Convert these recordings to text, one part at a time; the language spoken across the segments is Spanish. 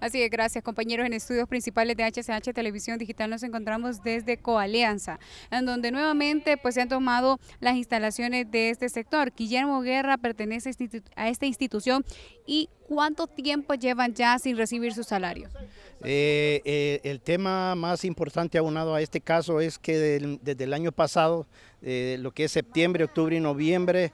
Así es, gracias compañeros. En estudios principales de HCH Televisión Digital nos encontramos desde Coalianza, en donde nuevamente pues, se han tomado las instalaciones de este sector. Guillermo Guerra pertenece a este esta institución y ¿Cuánto tiempo llevan ya sin recibir su salario? Eh, eh, el tema más importante aunado a este caso es que desde el año pasado, eh, lo que es septiembre, octubre y noviembre,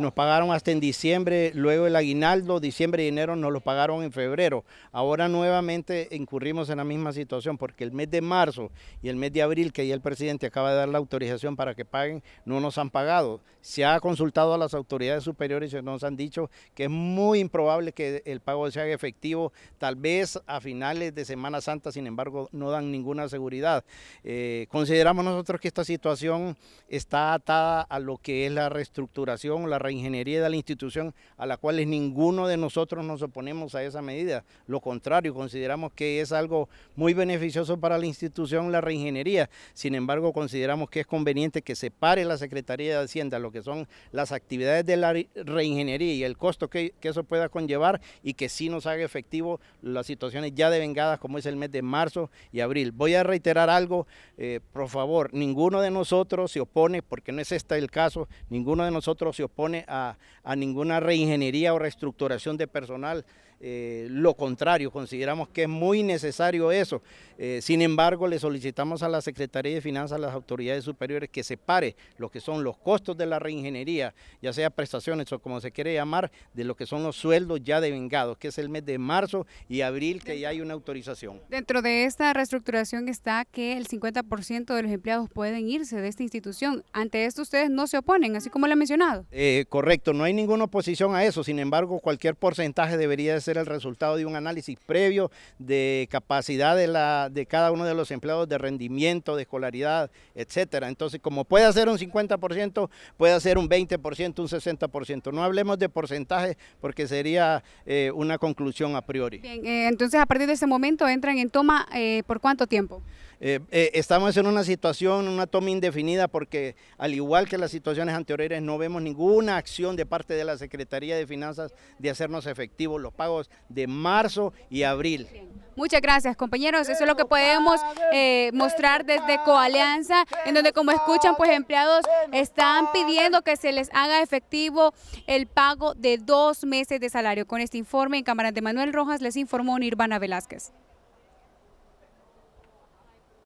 nos pagaron hasta en diciembre, luego el aguinaldo, diciembre y enero nos lo pagaron en febrero. Ahora nuevamente incurrimos en la misma situación porque el mes de marzo y el mes de abril, que ya el presidente acaba de dar la autorización para que paguen, no nos han pagado. Se ha consultado a las autoridades superiores y nos han dicho que es muy improbable que el pago sea efectivo tal vez a finales de Semana Santa, sin embargo no dan ninguna seguridad. Eh, consideramos nosotros que esta situación está atada a lo que es la reestructuración, la reingeniería de la institución, a la cual ninguno de nosotros nos oponemos a esa medida. Lo contrario, consideramos que es algo muy beneficioso para la institución la reingeniería. Sin embargo, consideramos que es conveniente que separe la Secretaría de Hacienda lo que son las actividades de la reingeniería y el costo que, eso pueda conllevar llevar y que sí nos haga efectivo las situaciones ya devengadas como es el mes de marzo y abril. Voy a reiterar algo, eh, por favor, ninguno de nosotros se opone, porque no es este el caso, ninguno de nosotros se opone a, a ninguna reingeniería o reestructuración de personal eh, lo contrario, consideramos que es muy necesario eso. Eh, sin embargo, le solicitamos a la Secretaría de Finanzas, a las autoridades superiores, que separe lo que son los costos de la reingeniería, ya sea prestaciones o como se quiere llamar, de lo que son los sueldos ya devengados, que es el mes de marzo y abril que ya hay una autorización. Dentro de esta reestructuración está que el 50% de los empleados pueden irse de esta institución. Ante esto ustedes no se oponen, así como lo ha mencionado. Eh, correcto, no hay ninguna oposición a eso, sin embargo, cualquier porcentaje debería ser ser el resultado de un análisis previo de capacidad de, la, de cada uno de los empleados, de rendimiento, de escolaridad, etcétera. Entonces, como puede hacer un 50%, puede ser un 20%, un 60%. No hablemos de porcentaje porque sería eh, una conclusión a priori. Bien, eh, entonces a partir de ese momento entran en toma eh, por cuánto tiempo? Eh, eh, estamos en una situación, una toma indefinida, porque al igual que las situaciones anteriores, no vemos ninguna acción de parte de la Secretaría de Finanzas de hacernos efectivos los pagos de marzo y abril. Muchas gracias, compañeros. Eso es lo que podemos eh, mostrar desde Coalianza, en donde, como escuchan, pues empleados están pidiendo que se les haga efectivo el pago de dos meses de salario. Con este informe, en cámara de Manuel Rojas, les informó Nirvana Velázquez.